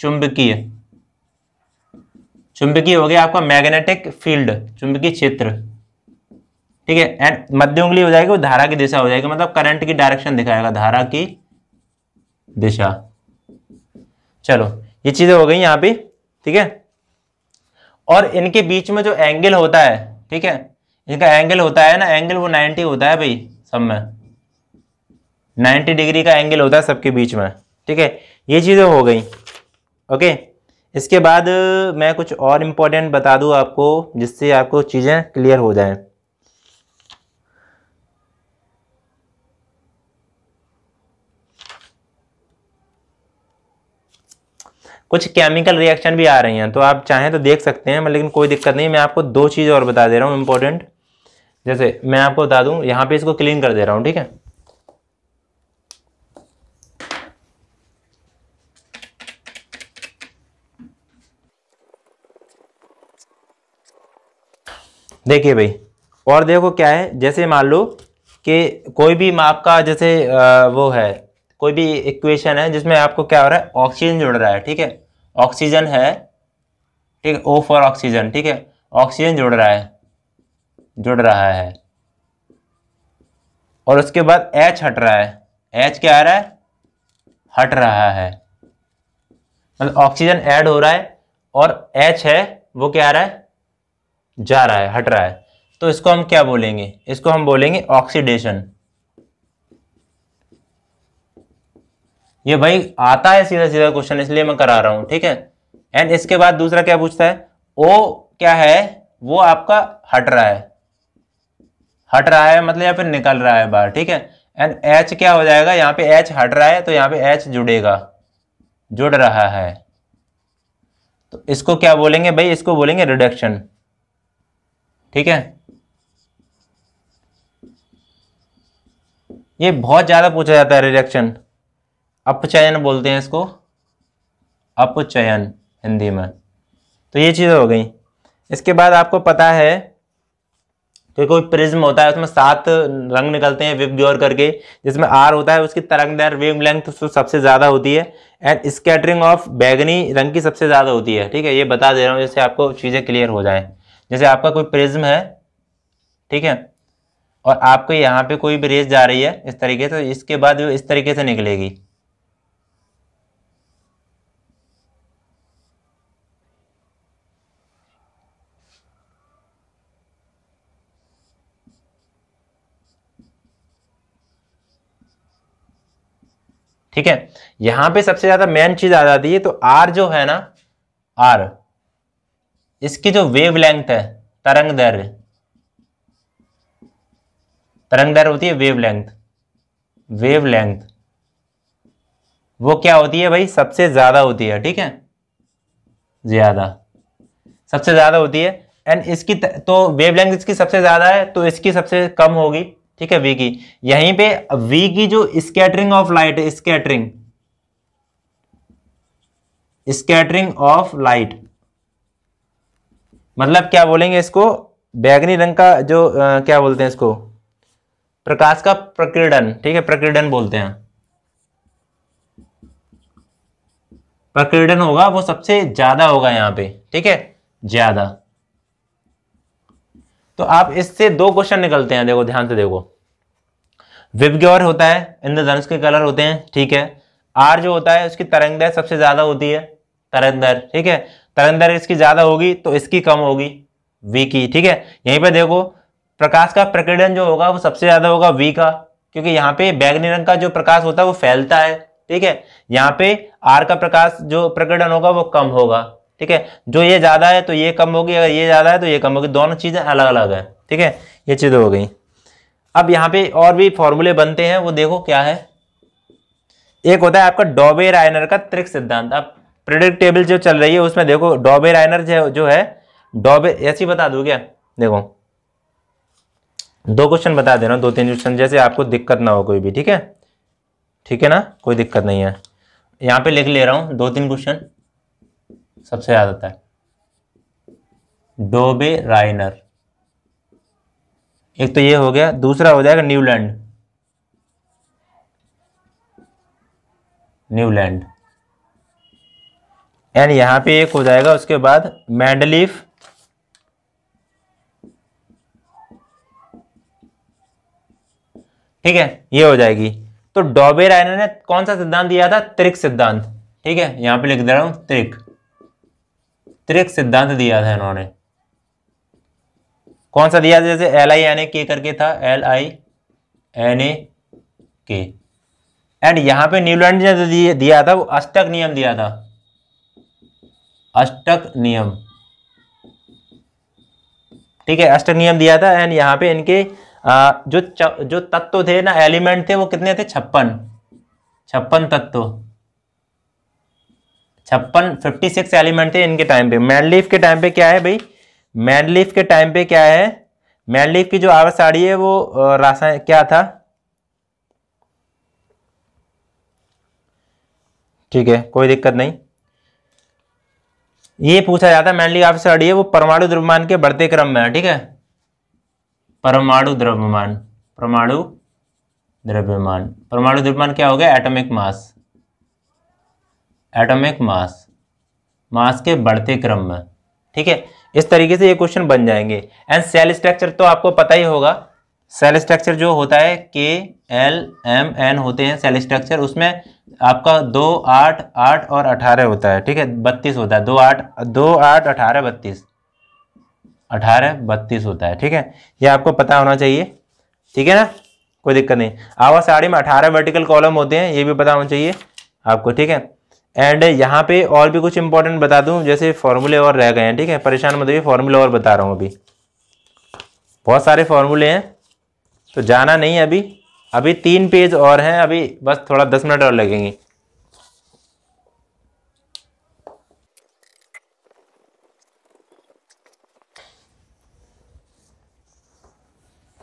चुंबकीय चुंबकीय हो गया आपका मैग्नेटिक फील्ड चुंबकीय क्षेत्र ठीक है एंड मध्य उंगली हो जाएगी वो धारा की दिशा हो जाएगी मतलब करंट की डायरेक्शन दिखाएगा धारा की दिशा चलो ये चीजें हो गई यहां पे ठीक है और इनके बीच में जो एंगल होता है ठीक है इनका एंगल होता है ना एंगल वो 90 होता है भाई सब में 90 डिग्री का एंगल होता है सबके बीच में ठीक है ये चीज़ें हो गई ओके इसके बाद मैं कुछ और इम्पोर्टेंट बता दूं आपको जिससे आपको चीज़ें क्लियर हो जाएं कुछ केमिकल रिएक्शन भी आ रही हैं तो आप चाहें तो देख सकते हैं लेकिन कोई दिक्कत नहीं मैं आपको दो चीज़ और बता दे रहा हूँ इम्पोर्टेंट जैसे मैं आपको बता दूँ यहाँ पे इसको क्लीन कर दे रहा हूँ ठीक है देखिए भाई और देखो क्या है जैसे मान लो कि कोई भी आपका जैसे वो है कोई भी इक्वेशन है जिसमें आपको क्या हो रहा है ऑक्सीजन जुड़ रहा है ठीक है ऑक्सीजन है ठीक है ओ फॉर ऑक्सीजन ठीक है ऑक्सीजन जुड़ रहा है जुड़ रहा है और उसके बाद एच हट रहा है एच क्या आ रहा है हट रहा है मतलब ऑक्सीजन ऐड हो रहा है और एच है वो क्या आ रहा है जा रहा है हट रहा है तो इसको हम क्या बोलेंगे इसको हम बोलेंगे ऑक्सीडेशन ये भाई आता है सीधा सीधा क्वेश्चन इसलिए मैं करा रहा हूं ठीक है एंड इसके बाद दूसरा क्या पूछता है ओ क्या है वो आपका हट रहा है हट रहा है मतलब या फिर निकल रहा है बाहर ठीक है एंड एच क्या हो जाएगा यहाँ पे एच हट रहा है तो यहाँ पे एच जुड़ेगा जुड़ रहा है तो इसको क्या बोलेंगे भाई इसको बोलेंगे रिडक्शन ठीक है ये बहुत ज़्यादा पूछा जाता है रिडक्शन अपचयन बोलते हैं इसको अपचयन हिंदी में तो ये चीज़ हो गई इसके बाद आपको पता है कि कोई प्रिज्म होता है उसमें सात रंग निकलते हैं विप ग्योर करके जिसमें आर होता है उसकी दर वेव लेंथ तो सबसे ज़्यादा होती है एंड स्कैटरिंग ऑफ बैगनी रंग की सबसे ज़्यादा होती है ठीक है ये बता दे रहा हूँ जैसे आपको चीज़ें क्लियर हो जाए जैसे आपका कोई प्रिज्म है ठीक है और आपके यहाँ पे कोई भी रेस जा रही है इस तरीके से इसके बाद वो इस तरीके से निकलेगी ठीक है यहां पे सबसे ज्यादा मेन चीज आ जाती है तो आर जो है ना आर इसकी जो वेव लेंथ है तरंग दर तरंग दर होती है वेव लेंथ वेव लेंथ वो क्या होती है भाई सबसे ज्यादा होती है ठीक है ज्यादा सबसे ज्यादा होती है एंड इसकी तो वेव लेंथ इसकी सबसे ज्यादा है तो इसकी सबसे कम होगी ठीक है वी की यहीं पे वी की जो स्कैटरिंग ऑफ लाइट है स्कैटरिंग स्कैटरिंग ऑफ लाइट मतलब क्या बोलेंगे इसको बैगनी रंग का जो आ, क्या बोलते हैं इसको प्रकाश का प्रकीर्णन ठीक है प्रकीर्णन बोलते हैं प्रकीर्णन होगा वो सबसे ज्यादा होगा यहां पे ठीक है ज्यादा तो आप इससे दो क्वेश्चन निकलते हैं देखो ध्यान से देखो विबग्योर होता है इंद्रधनुष के कलर होते हैं ठीक है आर जो होता है उसकी तरंगदर सबसे ज्यादा होती है तरंगदर ठीक है तरंगदर इसकी ज्यादा होगी तो इसकी कम होगी वी की ठीक है यहीं पे देखो प्रकाश का प्रकीर्णन जो होगा वो सबसे ज्यादा होगा वी का क्योंकि यहाँ पे बैगनी रंग का जो प्रकाश होता है वो फैलता है ठीक है यहाँ पे आर का प्रकाश जो प्रकीर्णन होगा वो कम होगा ठीक है जो ये ज़्यादा है तो ये कम होगी अगर ये ज़्यादा है तो ये कम होगी दोनों चीज़ें अलग अलग है ठीक है ये चीज़ें हो गई अब यहाँ पे और भी फॉर्मूले बनते हैं वो देखो क्या है एक होता है आपका डॉबे राइनर का त्रिक सिद्धांत अब प्रिडिक्टेबल टेबल जो चल रही है उसमें देखो डॉबे राइनर जो जो है डॉबे ऐसी बता दू क्या देखो दो क्वेश्चन बता दे रहा हूँ दो तीन क्वेश्चन जैसे आपको दिक्कत ना हो कोई भी ठीक है ठीक है ना कोई दिक्कत नहीं है यहाँ पे लिख ले रहा हूँ दो तीन क्वेश्चन सबसे याद आता है डोबे राइनर एक तो ये हो गया दूसरा हो जाएगा न्यूलैंड न्यूलैंड एंड यहां पे एक हो जाएगा उसके बाद मैंडलीफ ठीक है ये हो जाएगी तो डॉबे रायनर ने कौन सा सिद्धांत दिया था त्रिक सिद्धांत ठीक है यहां पे लिख दे रहा हूं त्रिक त्रिक सिद्धांत दिया था इन्होंने कौन सा दिया था जैसे एल आई एन ए के करके था एल आई एन ए के एंड यहां पे न्यूलैंड ने दिया था वो अष्टक नियम दिया था अष्टक नियम ठीक है अष्टक नियम दिया था एंड यहां पे इनके आ, जो जो तत्व थे ना एलिमेंट थे वो कितने थे छप्पन छप्पन तत्व छप्पन फिफ्टी सिक्स एलिमेंट थे इनके टाइम पे मैडलीफ के टाइम पे क्या है भाई मैडलीफ के टाइम पे क्या है मैडलीफ की जो आवर है वो रासायन क्या था ठीक है कोई दिक्कत नहीं ये पूछा जाता है मैनली आवर है वो परमाणु द्रव्यमान के बढ़ते क्रम में है ठीक है परमाणु द्रव्यमान परमाणु द्रव्यमान परमाणु द्रव्यमान क्या हो गया एटॉमिक मास एटॉमिक मास मास के बढ़ते क्रम में ठीक है इस तरीके से ये क्वेश्चन बन जाएंगे एंड सेल स्ट्रक्चर तो आपको पता ही होगा सेल स्ट्रक्चर जो होता है के एल एम एन होते हैं सेल स्ट्रक्चर उसमें आपका दो आठ आठ और अठारह होता है ठीक है बत्तीस होता है दो आठ दो आठ अठारह बत्तीस अठारह बत्तीस होता है ठीक है ये आपको पता होना चाहिए ठीक है ना कोई दिक्कत नहीं आवा साड़ी में अठारह वर्टिकल कॉलम होते हैं ये भी पता होना चाहिए आपको ठीक है एंड यहाँ पे और भी कुछ इंपॉर्टेंट बता दूँ जैसे फॉर्मूले और रह गए हैं ठीक है परेशान मत होइए फॉर्मूले और बता रहा हूँ अभी बहुत सारे फॉर्मूले हैं तो जाना नहीं है अभी अभी तीन पेज और हैं अभी बस थोड़ा दस मिनट और लगेंगे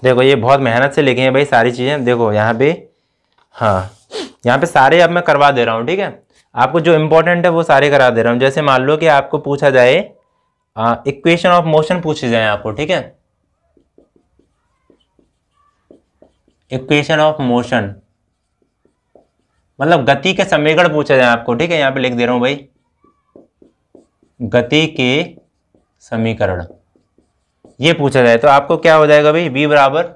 देखो ये बहुत मेहनत से लिखे हैं भाई सारी चीज़ें देखो यहाँ पे हाँ यहाँ पे सारे अब मैं करवा दे रहा हूँ ठीक है आपको जो इम्पोर्टेंट है वो सारे करा दे रहा हूँ जैसे मान लो कि आपको पूछा जाए इक्वेशन ऑफ मोशन पूछे जाए आपको ठीक है इक्वेशन ऑफ मोशन मतलब गति के समीकरण पूछा जाए आपको ठीक है यहाँ पे लिख दे रहा हूँ भाई गति के समीकरण ये पूछा जाए तो आपको क्या हो जाएगा भाई बी बराबर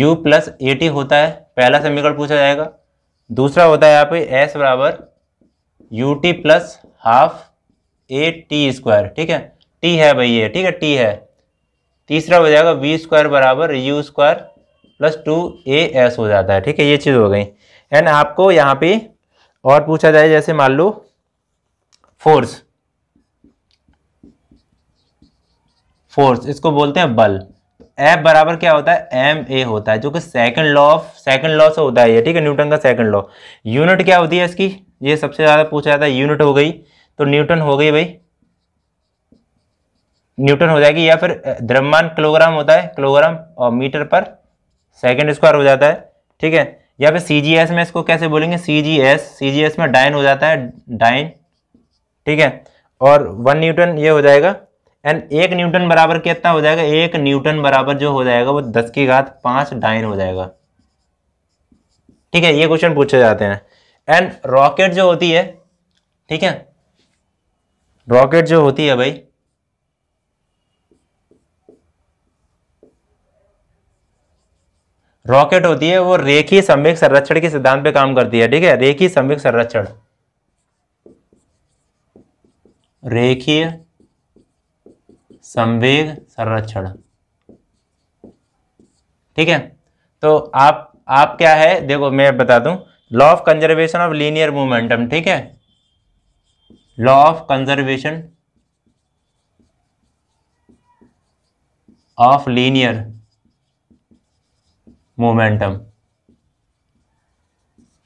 यू प्लस ए होता है पहला समीकरण पूछा जाएगा दूसरा होता है यहाँ पे एस बराबर U T plus half A T square ठीक है टी है भाई ये ठीक है टी है तीसरा हो जाएगा वी स्क्वायर बराबर U square plus two A S हो जाता है ठीक है ये चीज़ हो गई एंड आपको यहाँ पे और पूछा जाए जैसे मान लो फोर्स फोर्स इसको बोलते हैं बल एफ बराबर क्या होता है एम ए होता है जो कि second law of second law से होता है ये ठीक है न्यूटन का सेकंड लॉ यूनिट क्या होती है इसकी ये सबसे ज़्यादा पूछा जाता है यूनिट हो गई तो न्यूटन हो गई भाई न्यूटन हो जाएगी या फिर द्रव्यमान किलोग्राम होता है किलोग्राम और मीटर पर सेकेंड स्क्वायर हो जाता है ठीक है या फिर सी जी एस में इसको कैसे बोलेंगे C G S C G S में डाइन हो जाता है डाइन ठीक है और वन न्यूटन ये हो जाएगा एंड एक न्यूटन बराबर कितना हो जाएगा एक न्यूटन बराबर जो हो जाएगा वो दस की घात पांच डाइन हो जाएगा ठीक है ये क्वेश्चन पूछे जाते हैं एंड रॉकेट जो होती है ठीक है रॉकेट जो होती है भाई रॉकेट होती है वो रेखी संवेक संरक्षण के सिद्धांत पे काम करती है ठीक है रेखी संवेक संरक्षण रेखीय संवेग संरक्षण ठीक है तो आप आप क्या है देखो मैं बता दूं law of conservation of linear momentum ठीक है law of conservation of linear momentum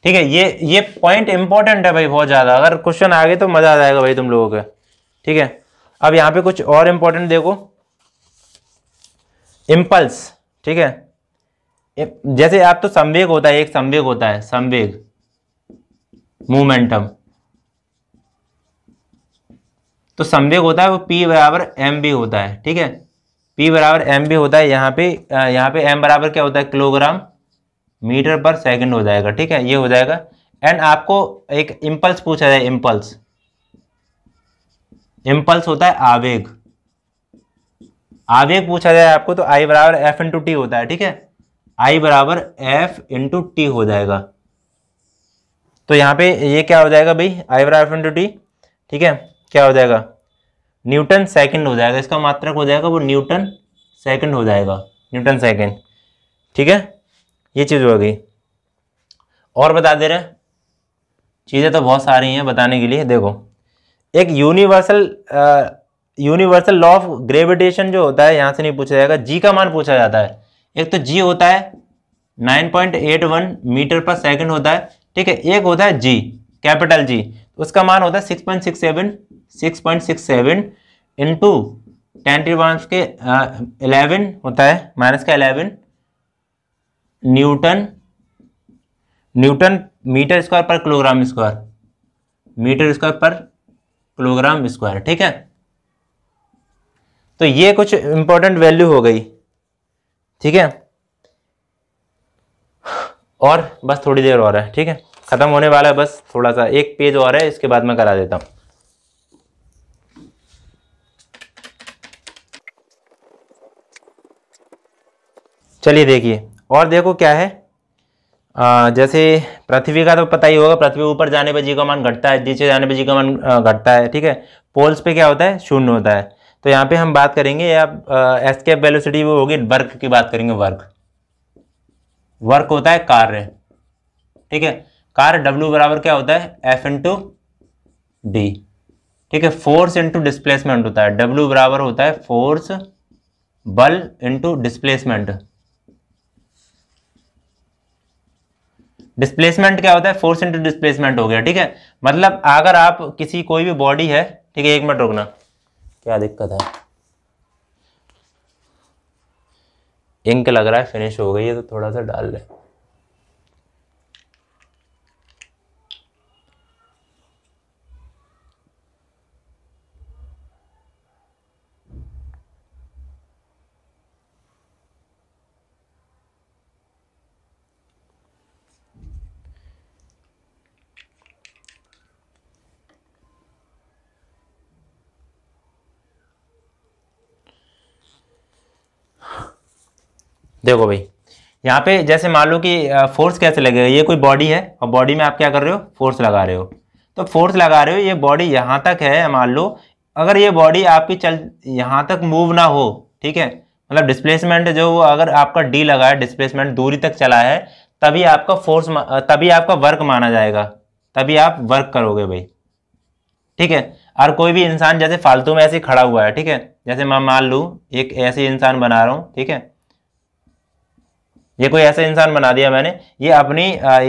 ठीक है ये ये पॉइंट इंपॉर्टेंट है भाई बहुत ज़्यादा अगर क्वेश्चन आ गए तो मज़ा आ जाएगा भाई तुम लोगों का ठीक है अब यहाँ पे कुछ और इम्पोर्टेंट देखो इम्पल्स ठीक है जैसे आप तो संवेग होता है एक संवेग होता है संवेग मोमेंटम तो संवेग होता है वो p बराबर एम बी होता है ठीक है p बराबर एम बी होता है यहाँ पे यहाँ पे m बराबर क्या होता है किलोग्राम मीटर पर सेकंड हो जाएगा ठीक है ये हो जाएगा एंड आपको एक इम्पल्स पूछा जाए इम्पल्स इंपल्स होता है आवेग आवेग पूछा जाए आपको तो आई बराबर एफ इंटू टी होता है ठीक है आई बराबर एफ इंटू टी हो जाएगा तो यहाँ पे ये क्या हो जाएगा भाई आई बराबर एफ इंटू टी ठीक है क्या हो जाएगा न्यूटन सेकंड हो जाएगा इसका मात्रक हो जाएगा वो न्यूटन सेकंड हो जाएगा न्यूटन सेकंड ठीक है ये चीज़ हो गई और बता दे रहे चीज़ें तो बहुत सारी हैं बताने के लिए देखो एक universal universal law of gravitation जो होता है यहाँ से नहीं पूछा जाएगा जी का मान पूछा जाता है एक तो जी होता है 9.81 मीटर पर सेकंड होता है ठीक है एक होता है जी कैपिटल जी उसका मान होता है 6.67 6.67 इनटू सिक्स ट्रिवांस के इलेवन होता है माइनस का eleven newton newton metre square per kilogram square metre square per kilogram square ठीक है तो ये कुछ इंपॉर्टेंट वैल्यू हो गई ठीक है और बस थोड़ी देर और है ठीक है ख़त्म होने वाला है बस थोड़ा सा एक पेज और है इसके बाद मैं करा देता हूं चलिए देखिए और देखो क्या है जैसे पृथ्वी का तो पता ही होगा पृथ्वी ऊपर जाने पर जी का मान घटता है नीचे जाने पर जी का मान घटता है ठीक है पोल्स पे क्या होता है शून्य होता है तो यहाँ पे हम बात करेंगे आप एस्केप वेलोसिटी वो होगी वर्क की बात करेंगे वर्क वर्क होता है कार्य ठीक है कार्य डब्ल्यू बराबर क्या होता है एफ इंटू डी ठीक है फोर्स इंटू डिस्प्लेसमेंट होता है डब्ल्यू बराबर होता है फोर्स बल इंटू डिस्प्लेसमेंट डिस्प्लेसमेंट क्या होता है फोर्स इंटू डिस्प्लेसमेंट हो गया ठीक है मतलब अगर आप किसी कोई भी बॉडी है ठीक है एक मिनट रुकना क्या दिक्कत है इंक लग रहा है फिनिश हो गई है तो थोड़ा सा डाल लें देखो भाई यहाँ पे जैसे मान लो कि फोर्स कैसे लगेगा ये कोई बॉडी है और बॉडी में आप क्या कर रहे हो फोर्स लगा रहे हो तो फोर्स लगा रहे हो ये बॉडी यहाँ तक है मान लो अगर ये बॉडी आपकी चल यहाँ तक मूव ना हो ठीक है मतलब डिस्प्लेसमेंट जो अगर आपका डी लगा है डिस्प्लेसमेंट दूरी तक चला है तभी आपका फोर्स तभी आपका वर्क माना जाएगा तभी आप वर्क करोगे भाई ठीक है और कोई भी इंसान जैसे फालतू में ऐसे खड़ा हुआ है ठीक है जैसे मैं मान लूँ एक ऐसे इंसान बना रहा हूँ ठीक है ये कोई ऐसा इंसान बना दिया मैंने ये अपनी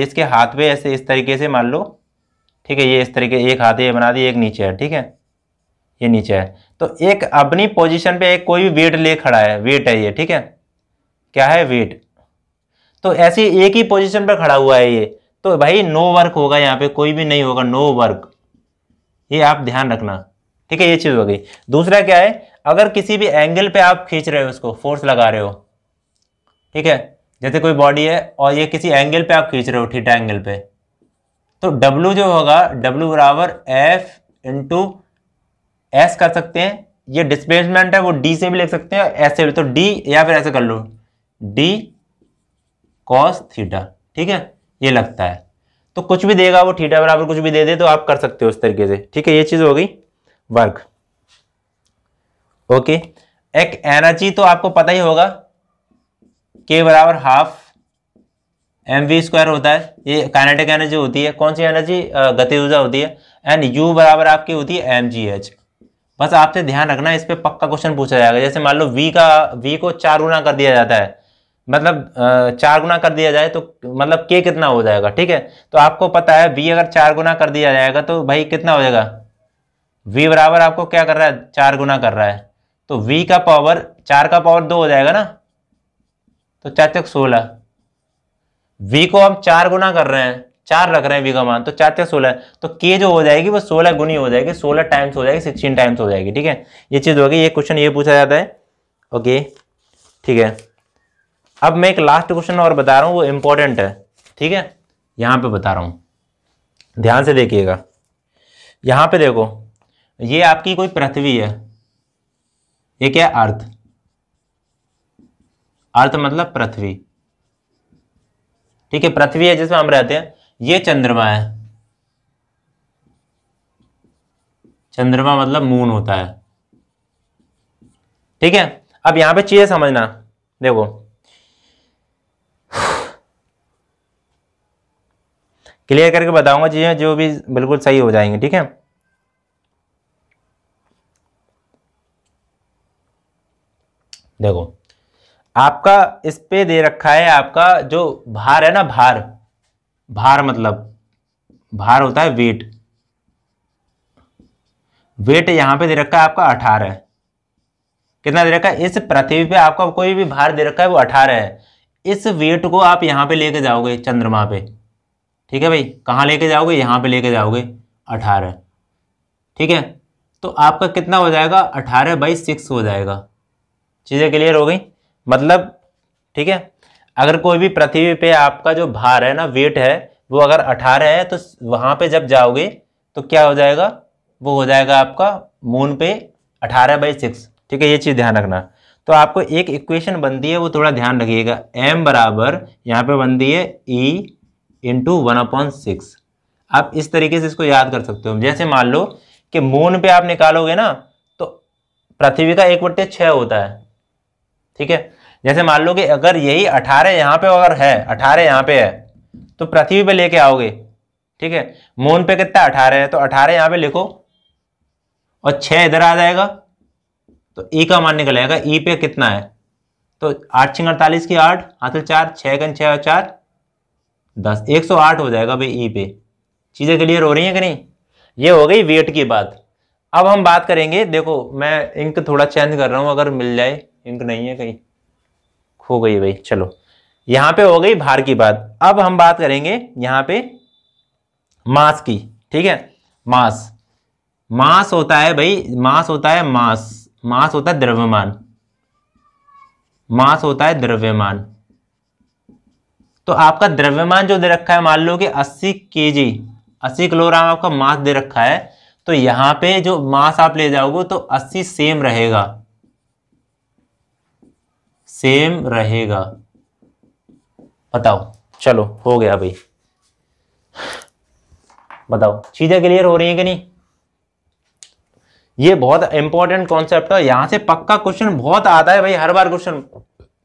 इसके हाथ पे ऐसे इस तरीके से मान लो ठीक है ये इस तरीके एक हाथ ये बना दिया एक नीचे है ठीक है ये नीचे है तो एक अपनी पोजीशन पे एक कोई भी वेट ले खड़ा है वेट है ये ठीक है क्या है वेट तो ऐसे एक ही पोजिशन पर खड़ा हुआ है ये तो भाई नो वर्क होगा यहाँ पे कोई भी नहीं होगा नो वर्क ये आप ध्यान रखना ठीक है ये चीज़ हो गई दूसरा क्या है अगर किसी भी एंगल पे आप खींच रहे हो उसको फोर्स लगा रहे हो ठीक है जैसे कोई बॉडी है और ये किसी एंगल पे आप खींच रहे हो थीटा एंगल पे तो W जो होगा W बराबर F इंटू एस कर सकते हैं ये डिस्प्लेसमेंट है वो D से भी लिख सकते हैं एस से भी तो D या फिर ऐसे कर लो D कॉस थीटा ठीक है ये लगता है तो कुछ भी देगा वो थीटा बराबर कुछ भी दे दे तो आप कर सकते हो उस तरीके से ठीक है ये चीज़ हो गई वर्क ओके एक एनर्जी तो आपको पता ही होगा के बराबर हाफ एम वी स्क्वायर होता है ये काइनेटिक एनर्जी होती है कौन सी एनर्जी गति ऊर्जा होती है एंड यू बराबर आपकी होती है एम जी एच बस आपसे ध्यान रखना इस पर पक्का क्वेश्चन पूछा जाएगा जैसे मान लो वी का वी को चार गुना कर दिया जाता है मतलब चार गुना कर दिया जाए तो मतलब के कितना हो जाएगा ठीक है तो आपको पता है वी अगर चार गुना कर दिया जाएगा तो भाई कितना हो जाएगा वी बराबर आपको क्या कर रहा है चार गुना कर रहा है तो वी का पावर चार का पावर दो हो जाएगा ना तो चार तक सोलह वी को हम चार गुना कर रहे हैं चार रख रहे हैं वी का मान तो चार तक सोलह तो के जो हो जाएगी वो सोलह गुनी हो जाएगी सोलह टाइम्स हो जाएगी सिक्सटीन टाइम्स हो जाएगी ठीक है ये चीज़ होगी ये क्वेश्चन ये पूछा जाता है ओके ठीक है अब मैं एक लास्ट क्वेश्चन और बता रहा हूँ वो इंपॉर्टेंट है ठीक है यहाँ पे बता रहा हूँ ध्यान से देखिएगा यहाँ पे देखो ये आपकी कोई पृथ्वी है ये क्या अर्थ अर्थ मतलब पृथ्वी ठीक है पृथ्वी है जिसमें हम रहते हैं ये चंद्रमा है चंद्रमा मतलब मून होता है ठीक है अब यहां पे चीजें समझना देखो क्लियर करके बताऊंगा चीजें जो भी बिल्कुल सही हो जाएंगे ठीक है देखो आपका इस पे दे रखा है आपका जो भार है ना भार भार मतलब भार होता है वेट वेट यहां पे दे रखा है आपका अठारह कितना दे रखा है इस पृथ्वी पे आपका कोई भी भार दे रखा है वो अठारह है इस वेट को आप यहाँ पे लेके जाओगे चंद्रमा पे ठीक है भाई कहाँ लेके जाओगे यहाँ पे लेके जाओगे अठारह ठीक है तो आपका कितना हो जाएगा अठारह बाई सिक्स हो जाएगा चीज़ें क्लियर हो गई मतलब ठीक है अगर कोई भी पृथ्वी पे आपका जो भार है ना वेट है वो अगर अठारह है तो वहाँ पे जब जाओगे तो क्या हो जाएगा वो हो जाएगा आपका मून पे अठारह बाई सिक्स ठीक है ये चीज़ ध्यान रखना तो आपको एक इक्वेशन बनती है वो थोड़ा ध्यान रखिएगा m बराबर यहाँ पे बनती है e into one upon six आप इस तरीके से इसको याद कर सकते हो जैसे मान लो कि मून पे आप निकालोगे ना तो पृथ्वी का एक बट्टे छः होता है ठीक है जैसे मान लो कि अगर यही अठारह यहाँ पे अगर है अठारह यहाँ पे है तो पृथ्वी पे लेके आओगे ठीक है मोन पे कितना अठारह है तो अठारह यहाँ पे लिखो और छः इधर आ जाएगा तो ई e का मान निकल आएगा ई e पे कितना है तो आठ छिंग अड़तालीस की आठ हासिल चार छः गन छः और चार दस एक सौ आठ हो जाएगा भाई ई e पे चीज़ें क्लियर हो रही हैं कि नहीं ये हो गई वेट की बात अब हम बात करेंगे देखो मैं इंक थोड़ा चेंज कर रहा हूँ अगर मिल जाए इंक नहीं है कहीं हो गई भाई चलो यहां पे हो गई भार की बात अब हम बात करेंगे यहां पे मास की ठीक है मास मास होता है भाई मास होता है मास मास होता है द्रव्यमान मास होता है द्रव्यमान तो आपका द्रव्यमान जो दे रखा है मान लो कि 80 जी 80 किलोग्राम आपका मास दे रखा है तो यहां पे जो मास आप ले जाओगे तो 80 सेम रहेगा सेम रहेगा बताओ चलो हो गया भाई बताओ चीज़ें क्लियर हो रही हैं कि नहीं ये बहुत इंपॉर्टेंट कॉन्सेप्ट है यहां से पक्का क्वेश्चन बहुत आता है भाई हर बार क्वेश्चन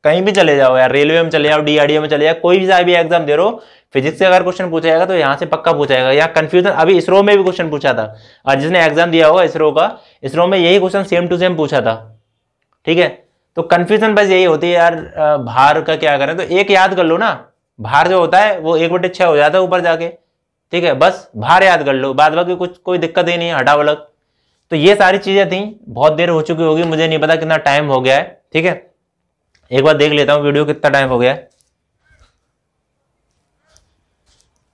कहीं भी चले जाओ यार रेलवे में चले जाओ डीआरडीओ में चले जाओ कोई भी भी एग्जाम दे रो फिजिक्स से अगर क्वेश्चन पूछा जाएगा तो यहाँ से पक्का पूछा जाएगा यहाँ कंफ्यूजन अभी इसरो में भी क्वेश्चन पूछा था और जिसने एग्जाम दिया होगा इसरो का इसरो में यही क्वेश्चन सेम टू सेम पूछा था ठीक है तो कन्फ्यूजन बस यही होती है यार भार का क्या करें तो एक याद कर लो ना भार जो होता है वो एक बटे छः हो जाता है ऊपर जाके ठीक है बस भार याद कर लो बाद बाकी कुछ कोई दिक्कत ही नहीं है हटा वलग तो ये सारी चीज़ें थी बहुत देर हो चुकी होगी मुझे नहीं पता कितना टाइम हो गया है ठीक है एक बार देख लेता हूँ वीडियो कितना टाइम हो गया है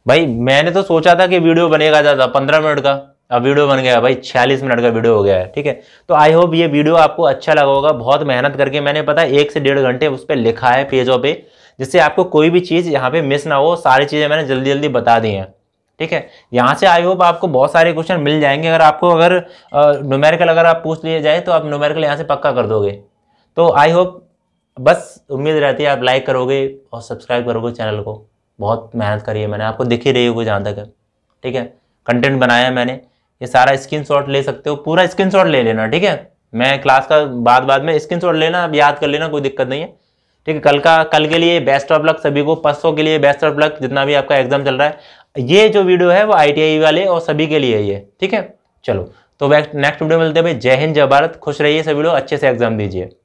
भाई मैंने तो सोचा था कि वीडियो बनेगा ज़्यादा पंद्रह मिनट का अब वीडियो बन गया भाई छियालीस मिनट का वीडियो हो गया है ठीक है तो आई होप ये वीडियो आपको अच्छा लगा होगा बहुत मेहनत करके मैंने पता है एक से डेढ़ घंटे उस पर लिखा है पेजों पे जिससे आपको कोई भी चीज़ यहाँ पर मिस ना हो सारी चीज़ें मैंने जल्दी जल्दी बता दी हैं ठीक है यहाँ से आई होप आपको बहुत सारे क्वेश्चन मिल जाएंगे अगर आपको अगर न्यूमेरिकल अगर आप पूछ लिए जाए तो आप न्यूमेरिकल यहाँ से पक्का कर दोगे तो आई होप बस उम्मीद रहती है आप लाइक करोगे और सब्सक्राइब करोगे चैनल को बहुत मेहनत करी है मैंने आपको दिख ही रही होगी जहाँ तक ठीक है कंटेंट बनाया है मैंने ये सारा स्क्रीन ले सकते हो पूरा स्क्रीन ले लेना ठीक है मैं क्लास का बाद बाद में शॉट लेना अब याद कर लेना कोई दिक्कत नहीं है ठीक है कल का कल के लिए बेस्ट ऑफ लक सभी को परसों के लिए बेस्ट ऑफ लक जितना भी आपका एग्जाम चल रहा है ये जो वीडियो है वो आई e वाले और सभी के लिए ये ठीक है चलो तो नेक्स्ट वीडियो मिलते हैं भाई जय हिंद जय भारत खुश रहिए सभी लोग अच्छे से एग्जाम दीजिए